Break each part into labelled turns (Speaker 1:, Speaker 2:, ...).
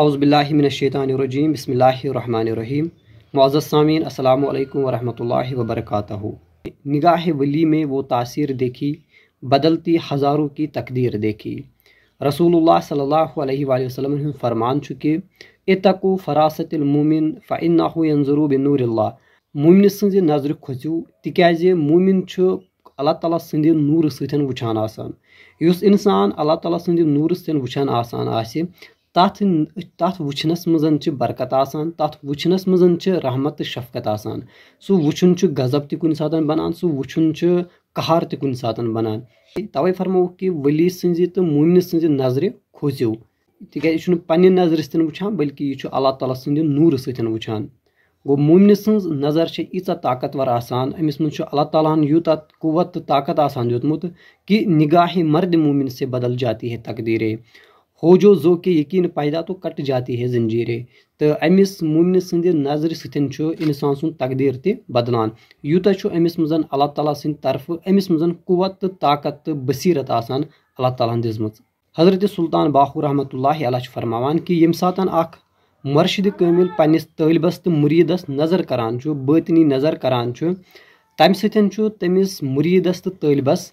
Speaker 1: अउज़बिल्लिमिनशैतानरजीम बसमीम मुआज़ सामीन अल्लाम वरहमल वबरक निगाह वली में वो तासीर देखी बदलती हज़ारों की तकदीर देखी रसूल सल्लल्लाहु अलैहि वसल्लम ने फरमान चुके इतको फरासतमोमिन फ़न्नाजरू बिनूरल्ला मोमिन सज नजर खोचू तिकाज मुमिन अल्लाह ताला संद नूर सत आसान इंसान अल्लाह ताला संद नूर सत आसान आसि तथ तथ वुचनस मज बरकत आत व रहमत तो शफकत आसान सह वुचन गजब तुन सात बनान सह वुचन कहार तुन सा बनान तवे फरमो कि वली सी तो मुमिन सज नजर खोजो तेज पे नजर सन वा बल्कि यह अल्लाह ताली सद नूर सन गो मुमिन सज नजर से ईचा ताकतवर आसान अमिस मज अल्लाह ताली यूत कवत तो ताकत आसान दुतमुत कि निगाह मर्द मुमिन से बदल जाती है तकदीरें ہوجو زو کہ یقین پیدا تو کٹ جاتی ہے زنجیرے تو امس مومن سند نظر ستن انسان سن تقدیر تہ بدلان یوتہ امس مز اللہ تعالیٰ سند طرف امس مز قوت تو طاقت تو بصیرت آسان اللہ تعالیٰ ہن دزم حضرت سلطان باخو رحمتہ اللہ علیہ فرماوان کہ یم سات اخ مرشد کامل پنس طالبس تو مریدس نظر کران باطنی نظر کران تمہ ستن تمس مریدس تو طالبس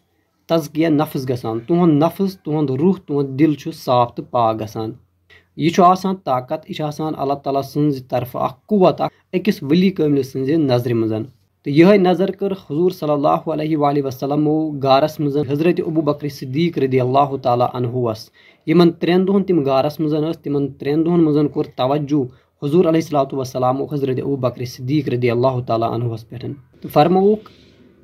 Speaker 1: तजकिया नफस ग तुहद नफस तुहद रूह तुहद दिल साफ तो पा ग यह ताकत यह अल्लाह ताली सज तरफ अवत अकिस वली कमिल सज नजर मजन तो यह नजर कर हजूर सल्ला वसलमो गारस मज हजरत अबू बकर सदीक रदी अल्लाह तहुस यमन त्रेन दुन तम गारस मज तिमन त्रेन दुन मज कोर तवजू हजूर अलैहिस्सलातु वसलामो हजरत अबू बकर सदीक रदी अल्लाह तहुस पे तो फरमोक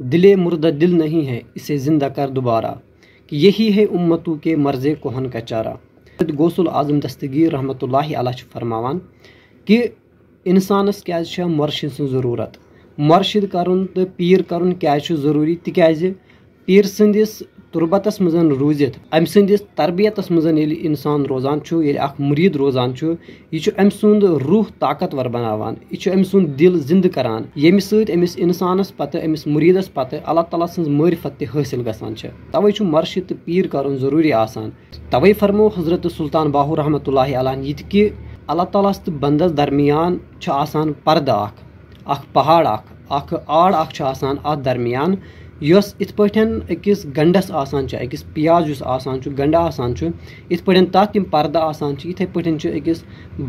Speaker 1: दिले मुर्दा दिल नहीं है इसे ज़िंदा कर दोबारा कि यही है उम्मतों के मर्ज़ कोहन का चारा गौसल आज़म दस्तगीर रहमत ला फरमान कि इंसानस क्या मर्शिद सरूरत मर्शिद कर पीर कर ज़रूरी तिक पीर संदिस تُربَتَس منٛز روٗزِتھ أمۍ سٕنٛدِس تربِیَتَس منٛز ییٚلہِ اِنسان روزان چھُ ییٚلہِ اَکھ مُریٖد روزان چھُ یہِ چھُ أمۍ سُنٛد روح طاقتوَر بَناوان یہِ چھُ أمۍ سُنٛد دِل زِندٕ کَران ییٚمہِ سۭتۍ أمِس اِنسانَس پَتہٕ أمِس مُریٖدَس پَتہٕ اللہ تعالیٰ سٕنٛز مٲرفت تہِ حٲصِل گژھان چھِ تَوَے چھُ مَرشہِ تہٕ پیٖر کَرُن ضٔروٗری آسان تَوَے فرمو حضرت سُلطان باہوٗ رحمتہ اللہ علیہ ہَن یہِ تہِ کہِ اللہ تعالیٰ ہَس تہٕ بَندَس درمیان چھُ آسان پَردٕ اَکھ اَکھ پہاڑ اَکھ اَکھ آڑ اَکھ چھُ آسان اَتھ درمیان यस इथ पकस गंडस आसान प्याज उस आसान गंड आसान इथ पा तम पर्द आसान इथे पा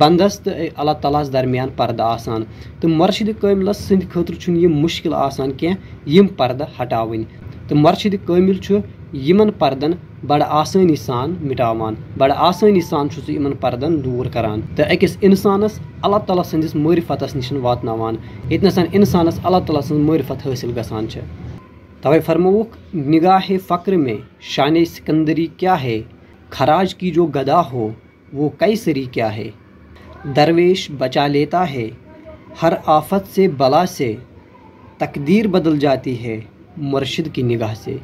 Speaker 1: बंदस तो अल्लाह तला दरमियान पर्द आसान तो मरशद कमिल सद ख मुश्किल आसान कह पर्द हटावन तो मरशद कमिल पर्दन बड़ आसानी सान मिटावान बड़ आसानी सान इन पर्दन दूर करान तो अकिस इंसानस अल्लाह ताली सदिस मरफत नशन वातन यसान इंसानस अल्लाह ताली सरफत हासिल ग तब फरमोक निगाह फ़क्र में शान सिकंदरी क्या है खराज की जो गदा हो वो कई सरी क्या है दरवेश बचा लेता है हर आफत से बला से तकदीर बदल जाती है मुर्शिद की निगाह से